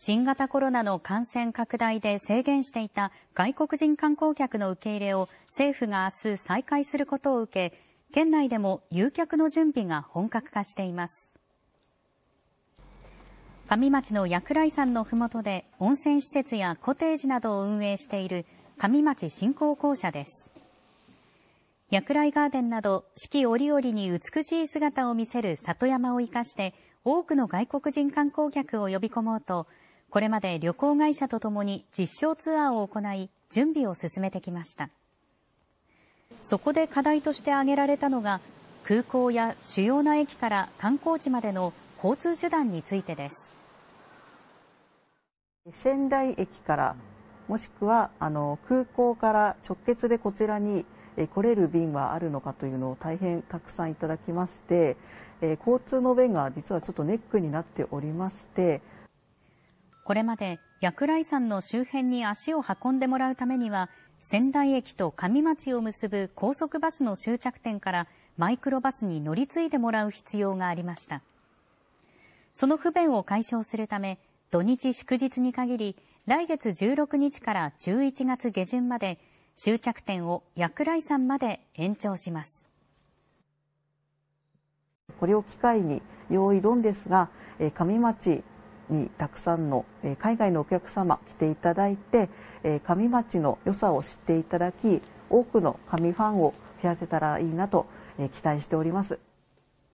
新型コロナの感染拡大で制限していた外国人観光客の受け入れを政府が明日再開することを受け、県内でも誘客の準備が本格化しています。上町の薬来山のふもとで温泉施設やコテージなどを運営している上町振興公社です。薬来ガーデンなど四季折々に美しい姿を見せる里山を生かして多くの外国人観光客を呼び込もうとこれまで旅行会社とともに実証ツアーを行い、準備を進めてきました。そこで課題として挙げられたのが、空港や主要な駅から観光地までの交通手段についてです。仙台駅からもしくはあの空港から直結でこちらに来れる便はあるのかというのを大変たくさんいただきまして交通の便が実はちょっとネックになっておりましてこれまで薬倉遺の周辺に足を運んでもらうためには仙台駅と上町を結ぶ高速バスの終着点からマイクロバスに乗り継いでもらう必要がありましたその不便を解消するため土日祝日に限り来月16日から11月下旬まで終着点を薬倉遺まで延長しますこれを機会に用意論ですが上町にたくさんの海外のお客様来ていただいて上町の良さを知っていただき多くの上ファンを増やせたらいいなと期待しております。